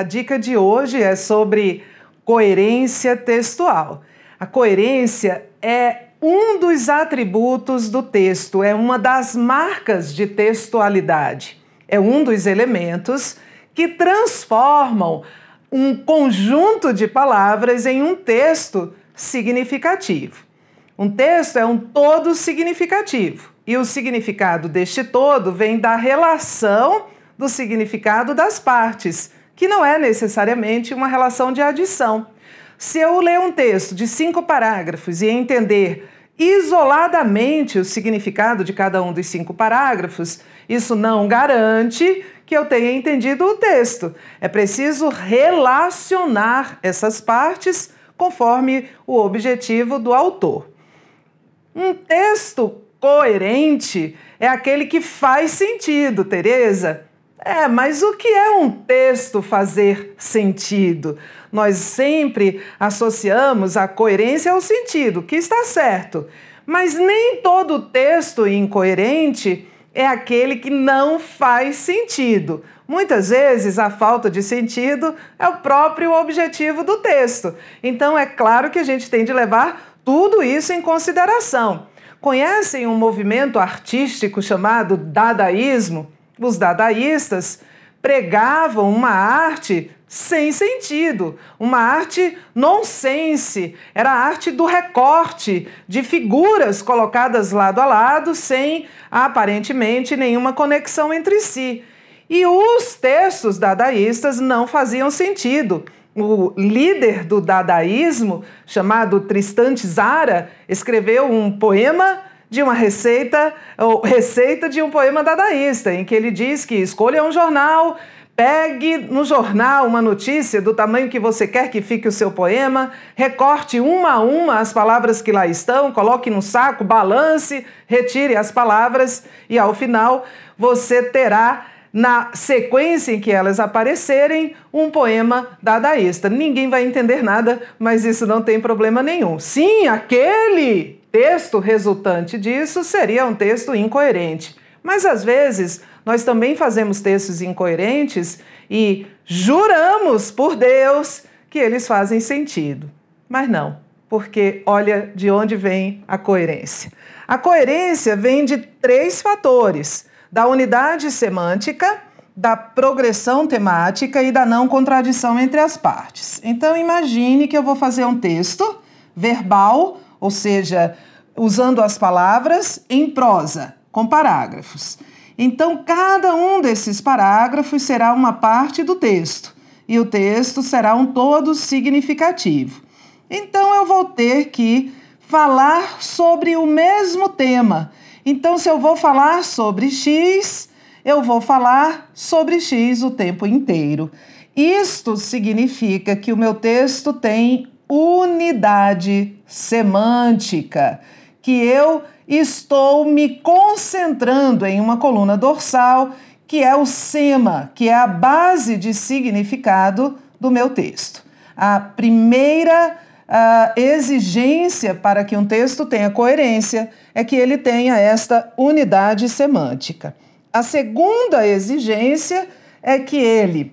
A dica de hoje é sobre coerência textual. A coerência é um dos atributos do texto, é uma das marcas de textualidade, é um dos elementos que transformam um conjunto de palavras em um texto significativo. Um texto é um todo significativo e o significado deste todo vem da relação do significado das partes que não é necessariamente uma relação de adição. Se eu ler um texto de cinco parágrafos e entender isoladamente o significado de cada um dos cinco parágrafos, isso não garante que eu tenha entendido o texto. É preciso relacionar essas partes conforme o objetivo do autor. Um texto coerente é aquele que faz sentido, Teresa. É, mas o que é um texto fazer sentido? Nós sempre associamos a coerência ao sentido, que está certo. Mas nem todo texto incoerente é aquele que não faz sentido. Muitas vezes a falta de sentido é o próprio objetivo do texto. Então é claro que a gente tem de levar tudo isso em consideração. Conhecem um movimento artístico chamado dadaísmo? Os dadaístas pregavam uma arte sem sentido, uma arte nonsense, era a arte do recorte de figuras colocadas lado a lado sem aparentemente nenhuma conexão entre si. E os textos dadaístas não faziam sentido. O líder do dadaísmo, chamado Tristan Tzara, escreveu um poema de uma receita, ou receita de um poema dadaísta, em que ele diz que escolha um jornal, pegue no jornal uma notícia do tamanho que você quer que fique o seu poema, recorte uma a uma as palavras que lá estão, coloque no saco, balance, retire as palavras e ao final você terá na sequência em que elas aparecerem, um poema dadaísta. Ninguém vai entender nada, mas isso não tem problema nenhum. Sim, aquele texto resultante disso seria um texto incoerente. Mas às vezes nós também fazemos textos incoerentes e juramos por Deus que eles fazem sentido. Mas não, porque olha de onde vem a coerência. A coerência vem de três fatores: da unidade semântica, da progressão temática e da não contradição entre as partes. Então imagine que eu vou fazer um texto verbal ou seja, usando as palavras em prosa, com parágrafos. Então, cada um desses parágrafos será uma parte do texto, e o texto será um todo significativo. Então, eu vou ter que falar sobre o mesmo tema. Então, se eu vou falar sobre X, eu vou falar sobre X o tempo inteiro. Isto significa que o meu texto tem unidade semântica, que eu estou me concentrando em uma coluna dorsal, que é o SEMA, que é a base de significado do meu texto. A primeira a ah, exigência para que um texto tenha coerência é que ele tenha esta unidade semântica. A segunda exigência é que ele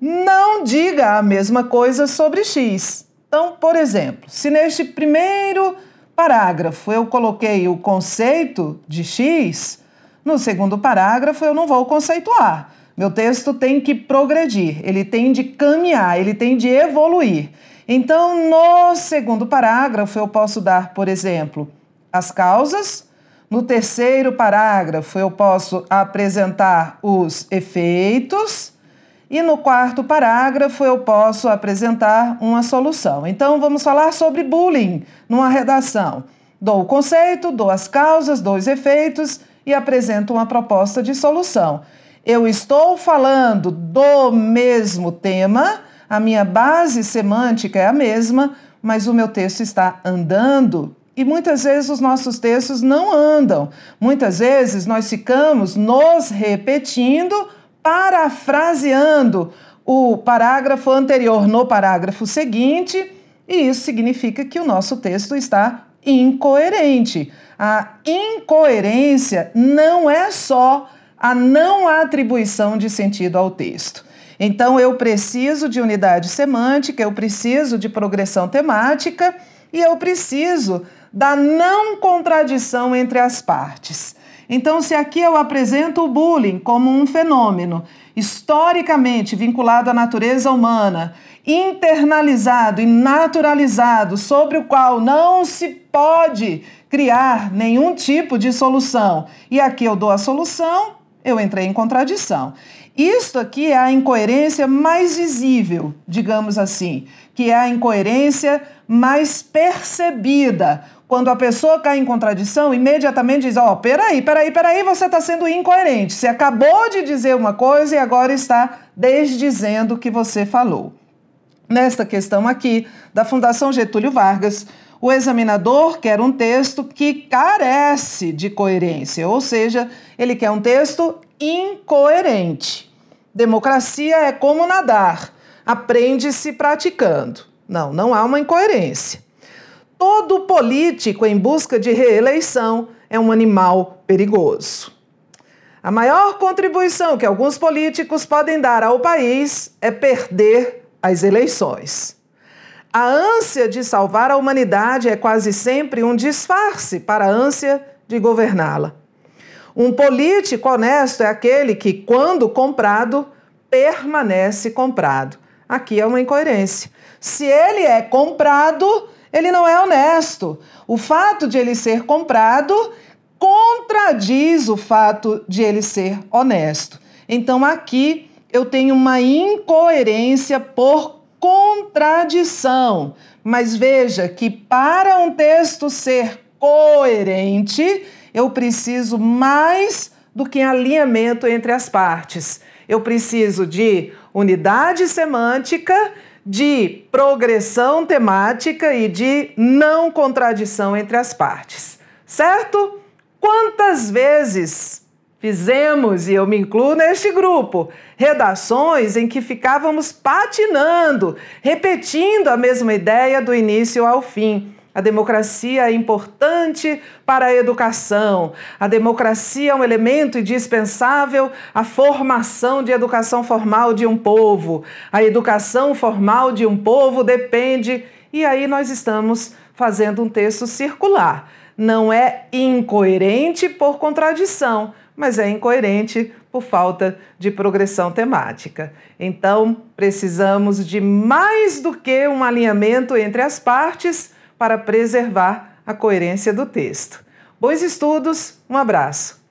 não diga a mesma coisa sobre X. Então, por exemplo, se neste primeiro parágrafo eu coloquei o conceito de X, no segundo parágrafo eu não vou conceituar. Meu texto tem que progredir, ele tem de caminhar, ele tem de evoluir. Então, no segundo parágrafo, eu posso dar, por exemplo, as causas. No terceiro parágrafo, eu posso apresentar os efeitos. E no quarto parágrafo eu posso apresentar uma solução. Então vamos falar sobre bullying numa redação. Dou o conceito, dou as causas, dou os efeitos e apresento uma proposta de solução. Eu estou falando do mesmo tema, a minha base semântica é a mesma, mas o meu texto está andando e muitas vezes os nossos textos não andam. Muitas vezes nós ficamos nos repetindo parafraseando o parágrafo anterior no parágrafo seguinte, e isso significa que o nosso texto está incoerente. A incoerência não é só a não atribuição de sentido ao texto. Então, eu preciso de unidade semântica, eu preciso de progressão temática e eu preciso da não contradição entre as partes. Então, se aqui eu apresento o bullying como um fenômeno historicamente vinculado à natureza humana, internalizado e naturalizado, sobre o qual não se pode criar nenhum tipo de solução, e aqui eu dou a solução, eu entrei em contradição. Isto aqui é a incoerência mais visível, digamos assim, que é a incoerência mais percebida, quando a pessoa cai em contradição, imediatamente diz: Ó, oh, peraí, peraí, peraí, você está sendo incoerente. Você acabou de dizer uma coisa e agora está desdizendo o que você falou. Nesta questão aqui, da Fundação Getúlio Vargas, o examinador quer um texto que carece de coerência, ou seja, ele quer um texto incoerente. Democracia é como nadar, aprende-se praticando. Não, não há uma incoerência. Todo político em busca de reeleição é um animal perigoso. A maior contribuição que alguns políticos podem dar ao país é perder as eleições. A ânsia de salvar a humanidade é quase sempre um disfarce para a ânsia de governá-la. Um político honesto é aquele que, quando comprado, permanece comprado. Aqui é uma incoerência. Se ele é comprado, ele não é honesto. O fato de ele ser comprado contradiz o fato de ele ser honesto. Então aqui eu tenho uma incoerência por contradição. Mas veja que para um texto ser coerente, eu preciso mais do que alinhamento entre as partes. Eu preciso de unidade semântica de progressão temática e de não contradição entre as partes. Certo? Quantas vezes fizemos, e eu me incluo neste grupo, redações em que ficávamos patinando, repetindo a mesma ideia do início ao fim? A democracia é importante para a educação. A democracia é um elemento indispensável à formação de educação formal de um povo. A educação formal de um povo depende. E aí nós estamos fazendo um texto circular. Não é incoerente por contradição, mas é incoerente por falta de progressão temática. Então, precisamos de mais do que um alinhamento entre as partes para preservar a coerência do texto. Bons estudos, um abraço!